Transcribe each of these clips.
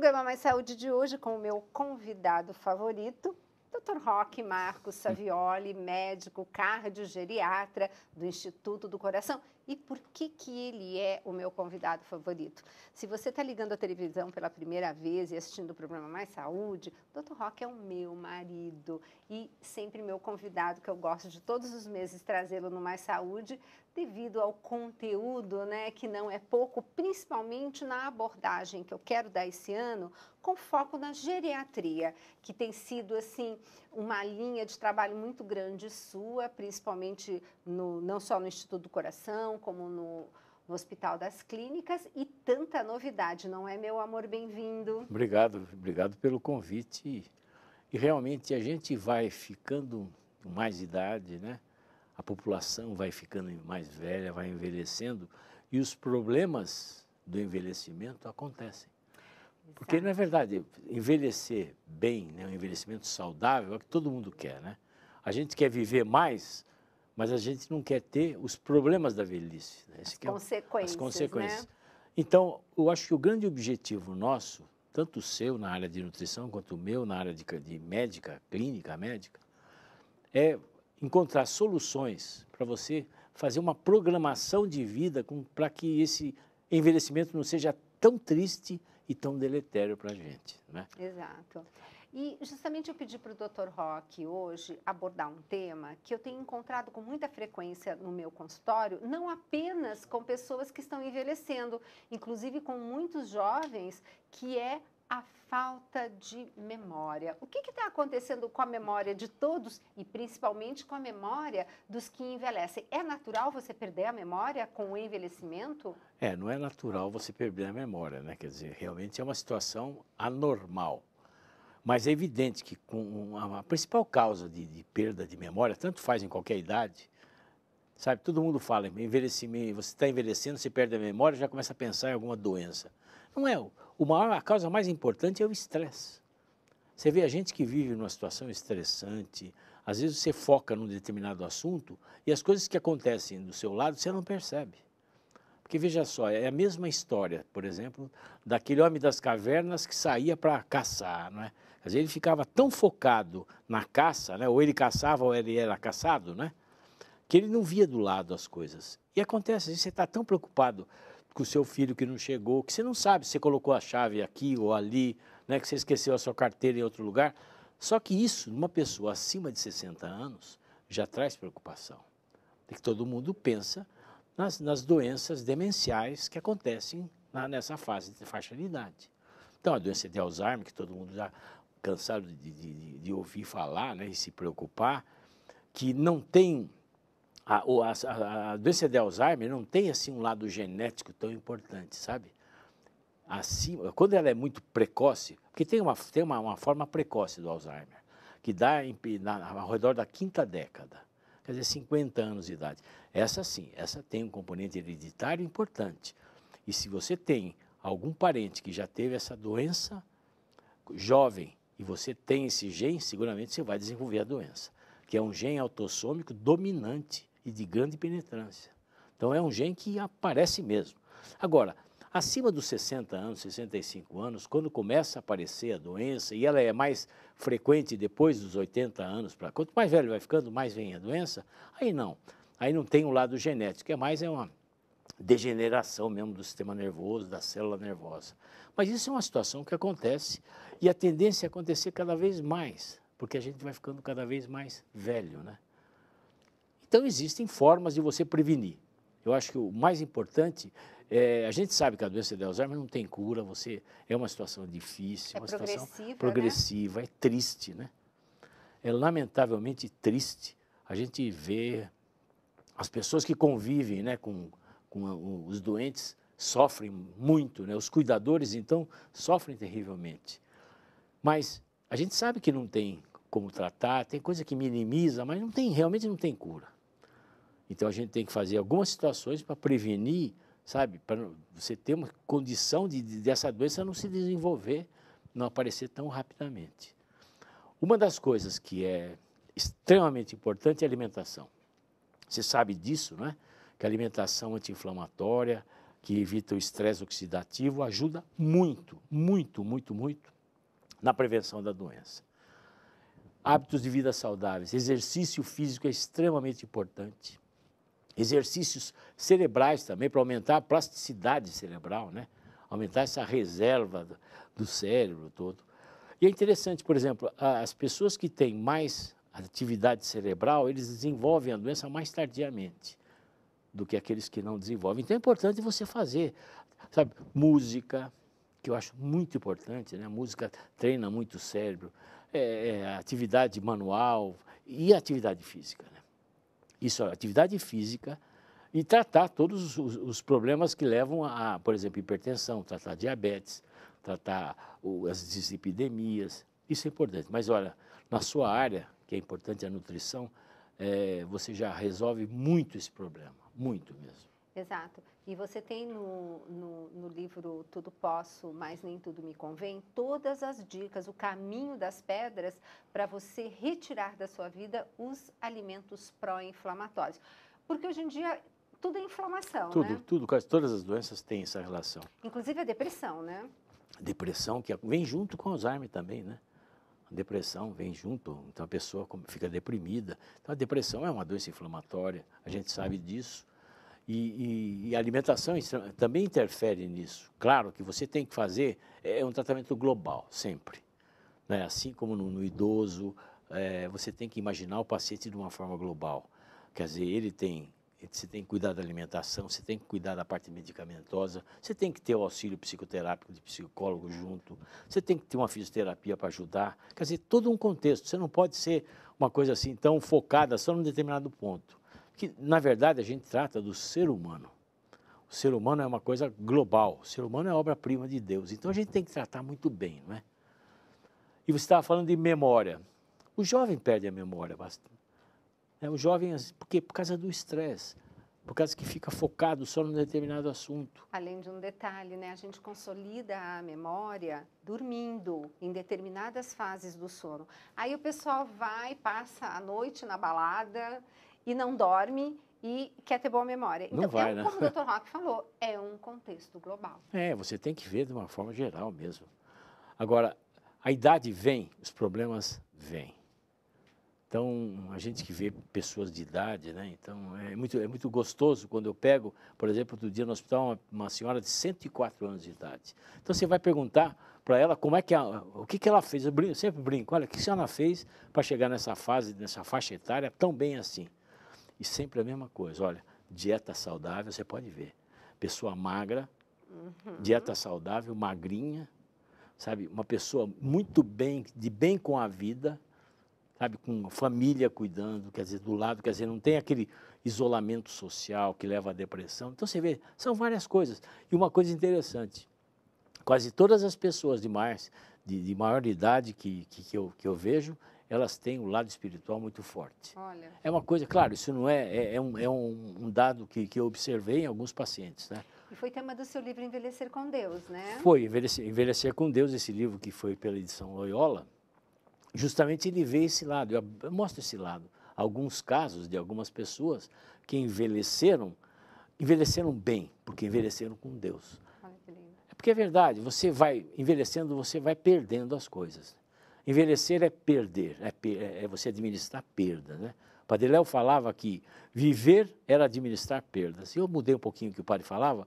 programa é Mais Saúde de hoje com o meu convidado favorito, Dr. Roque Marcos Savioli, médico cardiogeriatra do Instituto do Coração. E por que, que ele é o meu convidado favorito? Se você está ligando a televisão pela primeira vez e assistindo o programa Mais Saúde, Dr. Roque é o meu marido e sempre meu convidado, que eu gosto de todos os meses trazê-lo no Mais Saúde, devido ao conteúdo, né, que não é pouco, principalmente na abordagem que eu quero dar esse ano, com foco na geriatria, que tem sido assim uma linha de trabalho muito grande sua, principalmente no, não só no Instituto do Coração, como no no Hospital das Clínicas e tanta novidade, não é, meu amor? Bem-vindo. Obrigado, obrigado pelo convite. E realmente a gente vai ficando com mais idade, né? a população vai ficando mais velha, vai envelhecendo e os problemas do envelhecimento acontecem. É Exato. Porque, na verdade, envelhecer bem, né, um envelhecimento saudável, é o que todo mundo quer, né? A gente quer viver mais, mas a gente não quer ter os problemas da velhice. Né? As, consequências, é, as consequências. Né? Então, eu acho que o grande objetivo nosso, tanto o seu na área de nutrição, quanto o meu na área de, de médica, clínica médica, é encontrar soluções para você fazer uma programação de vida para que esse envelhecimento não seja tão triste e tão deletério para a gente. Né? Exato. E justamente eu pedi para o Dr. Rock hoje abordar um tema que eu tenho encontrado com muita frequência no meu consultório, não apenas com pessoas que estão envelhecendo, inclusive com muitos jovens, que é a falta de memória. O que está acontecendo com a memória de todos e principalmente com a memória dos que envelhecem? É natural você perder a memória com o envelhecimento? É, não é natural você perder a memória, né? Quer dizer, realmente é uma situação anormal. Mas é evidente que com a, principal causa de, de perda de memória, tanto faz em qualquer idade, sabe? Todo mundo fala, envelhecimento, você está envelhecendo, você perde a memória, já começa a pensar em alguma doença. Não é o o maior, a causa mais importante é o estresse. Você vê a gente que vive numa situação estressante, às vezes você foca num determinado assunto e as coisas que acontecem do seu lado você não percebe. Porque veja só, é a mesma história, por exemplo, daquele homem das cavernas que saía para caçar, não é? Quer dizer, ele ficava tão focado na caça, né? ou ele caçava ou ele era caçado, né? que ele não via do lado as coisas. E acontece, você está tão preocupado com o seu filho que não chegou, que você não sabe se você colocou a chave aqui ou ali, né, que você esqueceu a sua carteira em outro lugar. Só que isso, numa pessoa acima de 60 anos, já traz preocupação. É que todo mundo pensa nas, nas doenças demenciais que acontecem na, nessa fase de faixa de idade. Então, a doença de Alzheimer, que todo mundo já cansado de, de, de ouvir falar né, e se preocupar, que não tem a, a, a, doença de Alzheimer não tem assim um lado genético tão importante, sabe? Assim, quando ela é muito precoce, porque tem uma, tem uma, uma forma precoce do Alzheimer, que dá em, na, ao redor da quinta década, quer dizer, 50 anos de idade. Essa sim, essa tem um componente hereditário importante. E se você tem algum parente que já teve essa doença jovem e você tem esse gene, seguramente você vai desenvolver a doença, que é um gene autossômico dominante e de grande penetrância. Então é um gene que aparece mesmo. Agora, acima dos 60 anos, 65 anos, quando começa a aparecer a doença, e ela é mais frequente depois dos 80 anos para quanto mais velho vai ficando, mais vem a doença, aí não. Aí não tem o um lado genético, é mais é uma degeneração mesmo do sistema nervoso, da célula nervosa. Mas isso é uma situação que acontece e a tendência é acontecer cada vez mais, porque a gente vai ficando cada vez mais velho, né? Então, existem formas de você prevenir. Eu acho que o mais importante é, a gente sabe que a doença de Alzheimer não tem cura, você é uma situação difícil, é uma situação progressiva, né? é triste, né? É lamentavelmente triste. A gente vê as pessoas que convivem, né, com, com os doentes sofrem muito, né? Os cuidadores então sofrem terrivelmente. Mas a gente sabe que não tem como tratar, tem coisa que minimiza, mas não tem realmente não tem cura. Então a gente tem que fazer algumas situações para prevenir, sabe? Para você ter uma condição de, de, dessa doença não se desenvolver, não aparecer tão rapidamente. Uma das coisas que é extremamente importante é a alimentação. Você sabe disso, não é? Que a alimentação anti-inflamatória, que evita o estresse oxidativo, ajuda muito, muito, muito, muito na prevenção da doença. Hábitos de vida saudáveis, exercício físico é extremamente importante. Exercícios cerebrais também, para aumentar a plasticidade cerebral, né? aumentar essa reserva do cérebro todo. E é interessante, por exemplo, as pessoas que têm mais atividade cerebral, eles desenvolvem a doença mais tardiamente do que aqueles que não desenvolvem. Então é importante você fazer, sabe, música, que eu acho muito importante, né? A música treina muito o cérebro, é, é, atividade manual e atividade física, né? Isso, atividade física e tratar todos os, os problemas que levam a, por exemplo, hipertensão, tratar diabetes, tratar o, as epidemias. Isso é importante. Mas olha, na sua área, que é importante a nutrição, é, você já resolve muito esse problema, muito mesmo. Exato. E você tem no, no, no, livro Tudo Posso, Mas Nem Tudo Me Convém, todas as dicas, o caminho das pedras para você retirar da sua vida os alimentos pró-inflamatórios. Porque hoje em dia tudo é inflamação, né? tudo, né? Tudo, quase todas as doenças têm essa relação. Inclusive a depressão, né? Depressão que é, vem junto com Alzheimer também, né? depressão vem junto, então a pessoa fica deprimida. Então a depressão é uma doença inflamatória, a gente sabe disso. E, e, e, a alimentação também interfere nisso. Claro que você tem que fazer é, é um tratamento global, sempre. Né? Assim como no, no idoso, é, você tem que imaginar o paciente de uma forma global. Quer dizer, ele tem, você tem que cuidar da alimentação, você tem que cuidar da parte medicamentosa, você tem que ter o auxílio psicoterápico de psicólogo junto, você tem que ter uma fisioterapia para ajudar. Quer dizer, todo um contexto. Você não pode ser uma coisa assim tão focada só num determinado ponto que na verdade a gente trata do ser humano. O ser humano é uma coisa global, o ser humano é obra-prima de Deus, então a gente tem que tratar muito bem, não é? E você estava falando de memória. O jovem perde a memória bastante. É, o jovem, assim, porque por causa do estresse, por causa que fica focado só num determinado assunto. Além de um detalhe, né, a gente consolida a memória dormindo em determinadas fases do sono. Aí o pessoal vai, passa a noite na balada e não dorme e quer ter boa memória. Não então, vai, é um, né? como o Dr. Rock falou, é um contexto global. É, você tem que ver de uma forma geral mesmo. Agora, a idade vem, os problemas vêm. Então, a gente que vê pessoas de idade, né? Então, é muito, é muito gostoso quando eu pego, por exemplo, outro dia no hospital, uma, uma senhora de 104 anos de idade. Então, você vai perguntar para ela como é que ela, o que, que ela fez. Eu, brinco, eu sempre brinco, olha, o que a senhora fez para chegar nessa fase, nessa faixa etária tão bem assim? E sempre a mesma coisa. Olha, dieta saudável, você pode ver. Pessoa magra, uhum. dieta saudável, magrinha, sabe? Uma pessoa muito bem, de bem com a vida, sabe? Com família cuidando, quer dizer, do lado, quer dizer, não tem aquele isolamento social que leva à depressão. Então você vê, são várias coisas. E uma coisa interessante, quase todas as pessoas de mais, de, de maior idade que, que, que, eu, que eu vejo, elas têm o um lado espiritual muito forte. Olha. É uma coisa, claro, isso não é, é, é um, é um dado que, que eu observei em alguns pacientes, né? E foi tema do seu livro Envelhecer com Deus, né? Foi, Envelhecer, Envelhecer com Deus, esse livro que foi pela edição Loyola, justamente ele vê esse lado, eu, mostro esse lado. Alguns casos de algumas pessoas que envelheceram, envelheceram bem, porque envelheceram com Deus. Olha que lindo. É porque é verdade, você vai envelhecendo, você vai perdendo as coisas. Envelhecer é perder, é, é, é você administrar perda, né? O padre Léo falava que viver era administrar perdas. Eu mudei um pouquinho o que o padre falava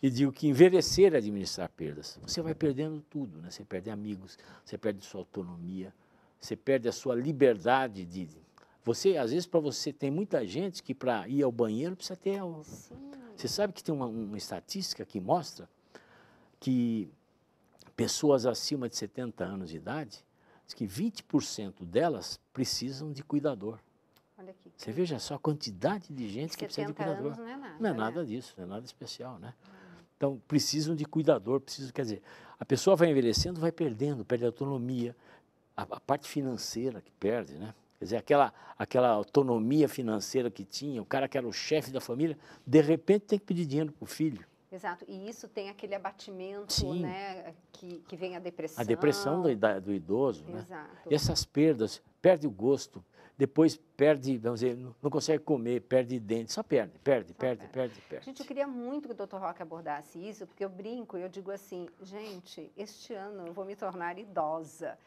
e digo que envelhecer é administrar perdas. Você vai perdendo tudo, né? Você perde amigos, você perde sua autonomia, você perde a sua liberdade de... Você, às vezes, para você, tem muita gente que para ir ao banheiro precisa ter... Sim. Você sabe que tem uma, uma estatística que mostra que pessoas acima de 70 anos de idade diz que 20% delas precisam de cuidador. Olha aqui. Você veja só a quantidade de gente que precisa de cuidador. Anos não é nada, não é né? nada né? disso, não é nada especial, né? Então, precisam de cuidador, preciso quer dizer, a pessoa vai envelhecendo, vai perdendo, perde a autonomia, a, a parte financeira que perde, né? Quer dizer, aquela, aquela autonomia financeira que tinha, o cara que era o chefe da família, de repente tem que pedir dinheiro para o filho. Exato, e isso tem aquele abatimento, Sim. né, que, que vem a depressão. A depressão do, da, do idoso, né? Exato. E essas perdas, perde o gosto, depois perde, vamos dizer, não consegue comer, perde dente, só perde, perde, só perde, perde, perde, perde. Gente, eu queria muito que o Dr. Roque abordasse isso, porque eu brinco e eu digo assim, gente, este ano eu vou me tornar idosa.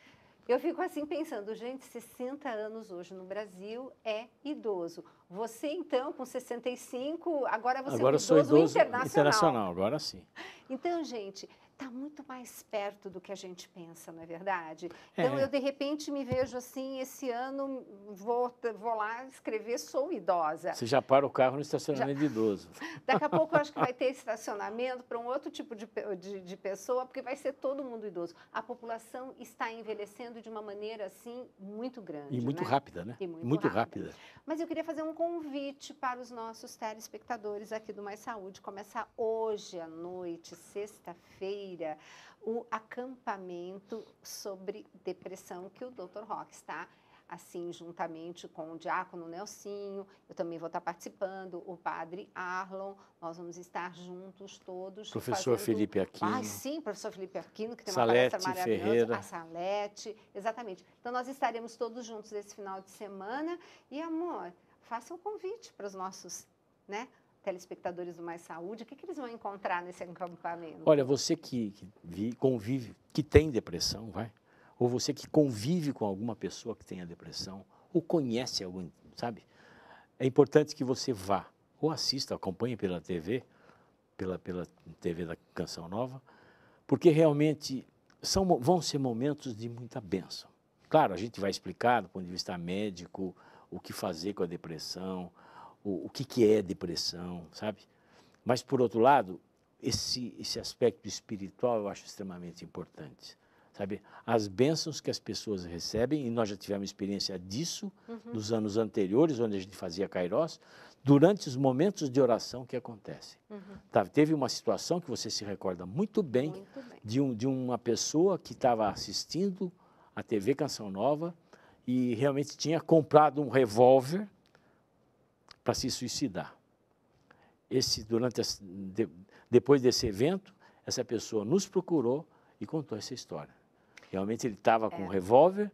Eu fico assim pensando, gente, 60 anos hoje no Brasil é idoso. Você, então, com 65, agora você é agora é um idoso, sou idoso internacional. internacional. Agora sim. Então, gente, está muito mais perto do que a gente pensa, não é verdade? É. Então, é. eu, de repente, me vejo assim, esse ano vou, vou lá escrever Sou Idosa. Você já para o carro no estacionamento já. de idoso. Daqui a pouco, eu acho que vai ter estacionamento para um outro tipo de, de, de, pessoa, porque vai ser todo mundo idoso. A população está envelhecendo de uma maneira, assim, muito grande. E muito né? rápida, né? E muito, muito rápida. rápida. Mas eu queria fazer um convite para os nossos telespectadores aqui do Mais Saúde. Começa hoje à noite, sexta-feira, Feira, o acampamento sobre depressão que o Dr. Rock está assim, juntamente com o diácono Nelsinho, eu também vou estar participando, o padre Arlon, nós vamos estar juntos todos. Professor fazendo... Felipe Aquino. Ah, sim, professor Felipe Aquino, que tem Salete, palestra maravilhosa. Ferreira. A Salete, exatamente. Então, nós estaremos todos juntos esse final de semana. E, amor, faça um convite para os nossos, né? telespectadores do Mais Saúde, o que, que eles vão encontrar nesse acampamento? Olha, você que, convive, que tem depressão, vai, ou você que convive com alguma pessoa que tenha depressão, ou conhece alguém, sabe? É importante que você vá, ou assista, acompanhe pela TV, pela, pela TV da Canção Nova, porque realmente são, vão ser momentos de muita bênção. Claro, a gente vai explicar do ponto de vista médico o que fazer com a depressão, o, o que, que é depressão, sabe? Mas, por outro lado, esse, esse aspecto espiritual eu acho extremamente importante. Sabe, as bênçãos que as pessoas recebem, e nós já tivemos experiência disso uhum. nos anos anteriores, onde a gente fazia Kairos, durante os momentos de oração que acontecem. Uhum. Tá, teve uma situação que você se recorda muito bem, muito bem. De, um, de uma pessoa que estava assistindo a TV Canção Nova e realmente tinha comprado um revólver para se suicidar. Esse, durante esse, de, depois desse evento, essa pessoa nos procurou e contou essa história. Realmente ele estava com é. um revólver,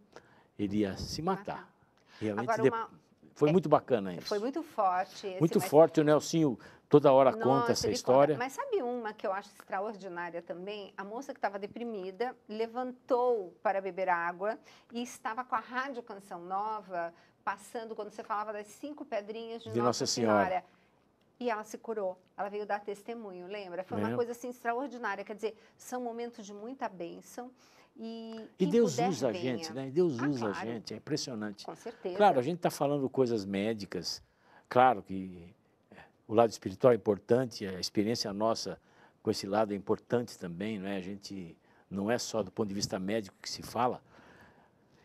ele ia se matar. Realmente Agora, uma... foi é, muito bacana isso. Foi muito forte. Esse, muito forte, o Nelsinho toda hora Nossa, conta essa história. Conta. Mas sabe uma que eu acho extraordinária também? A moça que estava deprimida levantou para beber água e estava com a rádio Canção Nova passando quando você falava das cinco pedrinhas de, de Nossa, Nossa Senhora. Senhora. E ela se curou. Ela veio dar testemunho, lembra? Foi uma coisa assim extraordinária. Quer dizer, são momentos de muita bênção. E, e Deus usa venha. a gente, né? Deus ah, usa claro. a gente, é impressionante. Com certeza. Claro, a gente está falando coisas médicas, claro que é, o lado espiritual é importante, a experiência nossa com esse lado é importante também, não é? A gente não é só do ponto de vista médico que se fala.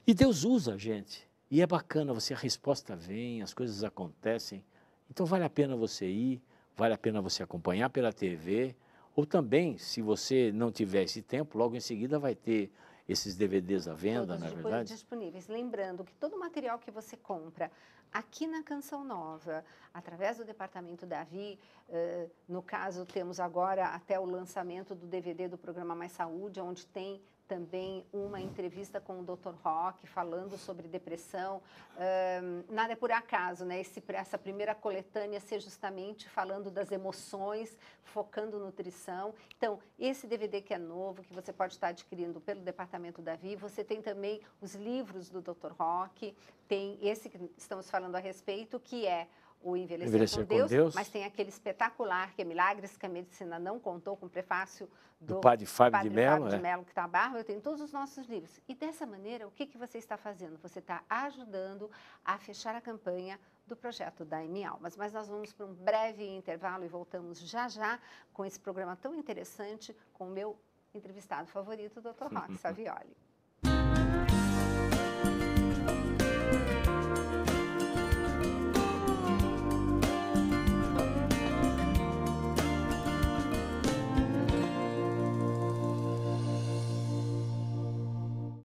E Deus usa a gente. E é bacana, você a resposta vem, as coisas acontecem. Então vale a pena você ir, vale a pena você acompanhar pela TV, ou também, se você não tiver esse tempo, logo em seguida vai ter esses DVDs à venda, na é verdade? disponíveis. Lembrando que todo o material que você compra aqui na Canção Nova, através do departamento Davi, uh, no caso, temos agora até o lançamento do DVD do programa Mais Saúde, onde tem também uma entrevista com o Dr. Rock falando sobre depressão. Um, nada é por acaso, né? Esse, essa primeira coletânea ser justamente falando das emoções, focando nutrição. Então, esse DVD que é novo, que você pode estar adquirindo pelo Departamento Davi, você tem também os livros do Dr. Rock, tem esse que estamos falando a respeito, que é o Envelhecer, Envelhecer com, Deus, com, Deus, mas tem aquele espetacular que é Milagres que a Medicina Não Contou, com o prefácio do, do Padre Fábio padre de Mello, é? Mello, que está eu tenho todos os nossos livros. E dessa maneira, o que, que você está fazendo? Você está ajudando a fechar a campanha do projeto da M Almas. Mas nós vamos para um breve intervalo e voltamos já já com esse programa tão interessante com o meu entrevistado favorito, o Dr. Roque Savioli.